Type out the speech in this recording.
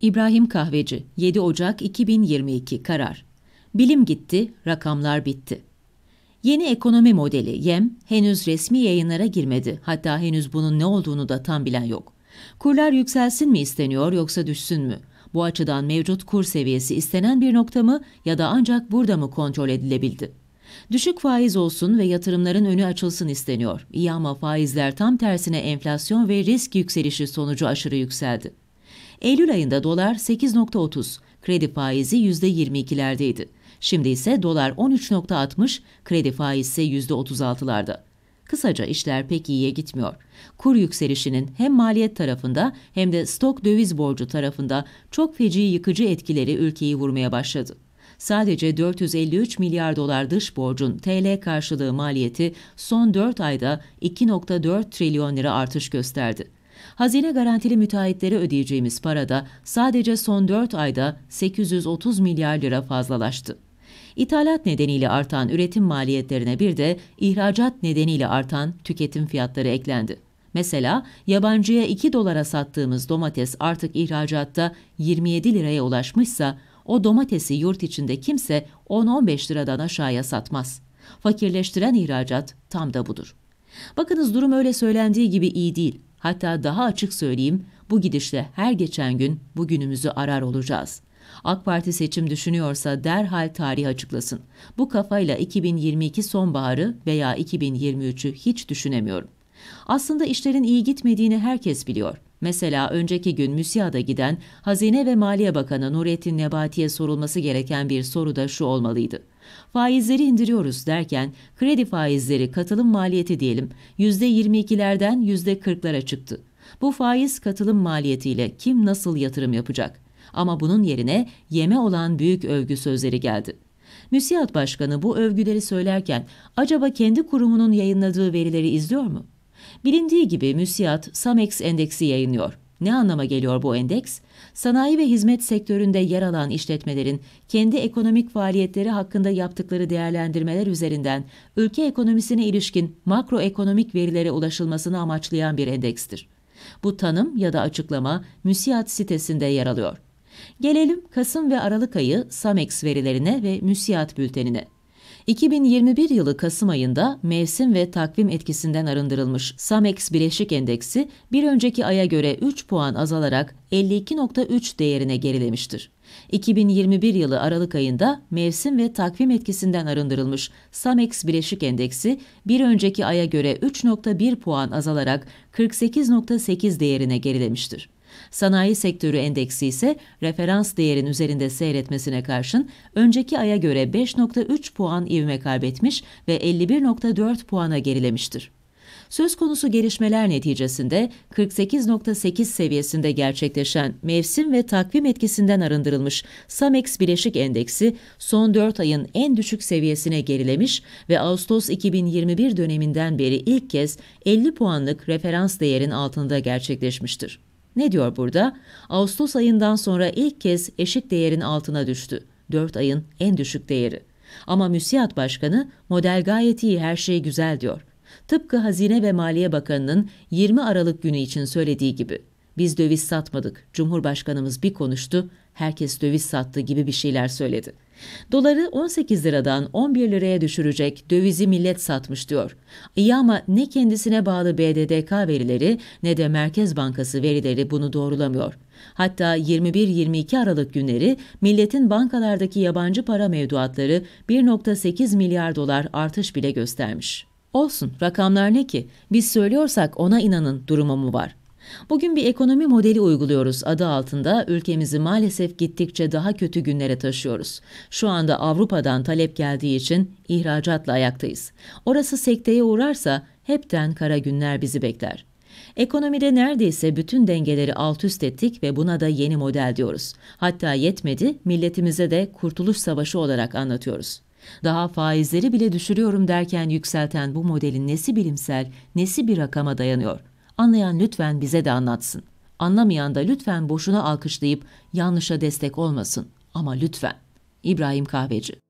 İbrahim Kahveci 7 Ocak 2022 karar. Bilim gitti, rakamlar bitti. Yeni ekonomi modeli YEM henüz resmi yayınlara girmedi. Hatta henüz bunun ne olduğunu da tam bilen yok. Kurlar yükselsin mi isteniyor yoksa düşsün mü? Bu açıdan mevcut kur seviyesi istenen bir nokta mı ya da ancak burada mı kontrol edilebildi? Düşük faiz olsun ve yatırımların önü açılsın isteniyor. İyi ama faizler tam tersine enflasyon ve risk yükselişi sonucu aşırı yükseldi. Eylül ayında dolar 8.30, kredi faizi %22'lerdeydi. Şimdi ise dolar 13.60, kredi faizi ise %36'larda. Kısaca işler pek iyiye gitmiyor. Kur yükselişinin hem maliyet tarafında hem de stok döviz borcu tarafında çok feci yıkıcı etkileri ülkeyi vurmaya başladı. Sadece 453 milyar dolar dış borcun TL karşılığı maliyeti son 4 ayda 2.4 trilyon lira artış gösterdi. Hazine garantili müteahhitlere ödeyeceğimiz para da sadece son 4 ayda 830 milyar lira fazlalaştı. İthalat nedeniyle artan üretim maliyetlerine bir de ihracat nedeniyle artan tüketim fiyatları eklendi. Mesela yabancıya 2 dolara sattığımız domates artık ihracatta 27 liraya ulaşmışsa o domatesi yurt içinde kimse 10-15 liradan aşağıya satmaz. Fakirleştiren ihracat tam da budur. Bakınız durum öyle söylendiği gibi iyi değil. Hatta daha açık söyleyeyim, bu gidişle her geçen gün bugünümüzü arar olacağız. AK Parti seçim düşünüyorsa derhal tarih açıklasın. Bu kafayla 2022 sonbaharı veya 2023'ü hiç düşünemiyorum. Aslında işlerin iyi gitmediğini herkes biliyor. Mesela önceki gün MÜSİAD'a giden Hazine ve Maliye Bakanı Nurettin Nebati'ye sorulması gereken bir soru da şu olmalıydı. Faizleri indiriyoruz derken kredi faizleri katılım maliyeti diyelim %22'lerden %40'lara çıktı. Bu faiz katılım maliyetiyle kim nasıl yatırım yapacak? Ama bunun yerine yeme olan büyük övgü sözleri geldi. MÜSİAD Başkanı bu övgüleri söylerken acaba kendi kurumunun yayınladığı verileri izliyor mu? Bilindiği gibi MÜSİAD, SAMEX endeksi yayınlıyor. Ne anlama geliyor bu endeks? Sanayi ve hizmet sektöründe yer alan işletmelerin kendi ekonomik faaliyetleri hakkında yaptıkları değerlendirmeler üzerinden ülke ekonomisine ilişkin makroekonomik verilere ulaşılmasını amaçlayan bir endekstir. Bu tanım ya da açıklama MÜSİAD sitesinde yer alıyor. Gelelim Kasım ve Aralık ayı SAMEX verilerine ve MÜSİAD bültenine. 2021 yılı Kasım ayında mevsim ve takvim etkisinden arındırılmış SAMEX Bileşik Endeksi bir önceki aya göre 3 puan azalarak 52.3 değerine gerilemiştir. 2021 yılı Aralık ayında mevsim ve takvim etkisinden arındırılmış SAMEX Bileşik Endeksi bir önceki aya göre 3.1 puan azalarak 48.8 değerine gerilemiştir. Sanayi sektörü endeksi ise referans değerin üzerinde seyretmesine karşın önceki aya göre 5.3 puan ivme kaybetmiş ve 51.4 puana gerilemiştir. Söz konusu gelişmeler neticesinde 48.8 seviyesinde gerçekleşen mevsim ve takvim etkisinden arındırılmış SAMEX Bileşik Endeksi son 4 ayın en düşük seviyesine gerilemiş ve Ağustos 2021 döneminden beri ilk kez 50 puanlık referans değerin altında gerçekleşmiştir. Ne diyor burada? Ağustos ayından sonra ilk kez eşik değerin altına düştü. 4 ayın en düşük değeri. Ama müsiyat başkanı model gayet iyi her şey güzel diyor. Tıpkı Hazine ve Maliye Bakanı'nın 20 Aralık günü için söylediği gibi. Biz döviz satmadık. Cumhurbaşkanımız bir konuştu, herkes döviz sattı gibi bir şeyler söyledi. Doları 18 liradan 11 liraya düşürecek dövizi millet satmış diyor. İyi ama ne kendisine bağlı BDDK verileri ne de Merkez Bankası verileri bunu doğrulamıyor. Hatta 21-22 Aralık günleri milletin bankalardaki yabancı para mevduatları 1.8 milyar dolar artış bile göstermiş. Olsun rakamlar ne ki biz söylüyorsak ona inanın durumu mu var? Bugün bir ekonomi modeli uyguluyoruz adı altında ülkemizi maalesef gittikçe daha kötü günlere taşıyoruz. Şu anda Avrupa'dan talep geldiği için ihracatla ayaktayız. Orası sekteye uğrarsa hepten kara günler bizi bekler. Ekonomide neredeyse bütün dengeleri alt üst ettik ve buna da yeni model diyoruz. Hatta yetmedi, milletimize de kurtuluş savaşı olarak anlatıyoruz. Daha faizleri bile düşürüyorum derken yükselten bu modelin nesi bilimsel, nesi bir rakama dayanıyor.'' Anlayan lütfen bize de anlatsın. Anlamayan da lütfen boşuna alkışlayıp yanlışa destek olmasın. Ama lütfen. İbrahim Kahveci